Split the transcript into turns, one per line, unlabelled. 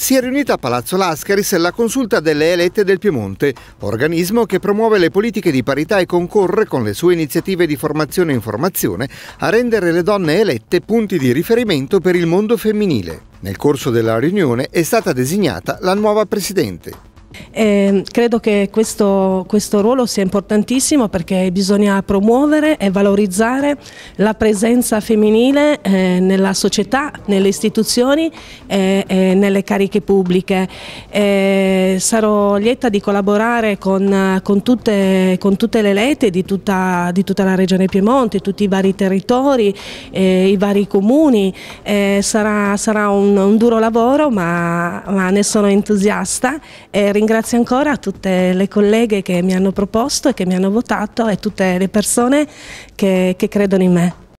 si è riunita a Palazzo Lascaris la consulta delle elette del Piemonte, organismo che promuove le politiche di parità e concorre con le sue iniziative di formazione e informazione a rendere le donne elette punti di riferimento per il mondo femminile. Nel corso della riunione è stata designata la nuova presidente.
E ehm, credo che questo, questo ruolo sia importantissimo perché bisogna promuovere e valorizzare la presenza femminile eh, nella società, nelle istituzioni e, eh, e nelle cariche pubbliche. E eh, sarò lieta di collaborare con, con, tutte, con tutte, le lete di tutta, di tutta, la regione Piemonte, tutti i vari territori, eh, i vari comuni. Eh, sarà, sarà un, un, duro lavoro ma, ma ne sono entusiasta ringrazio ringrazio ancora tutte le colleghe che mi hanno proposto e che mi hanno votato e tutte le persone che, che credono in me.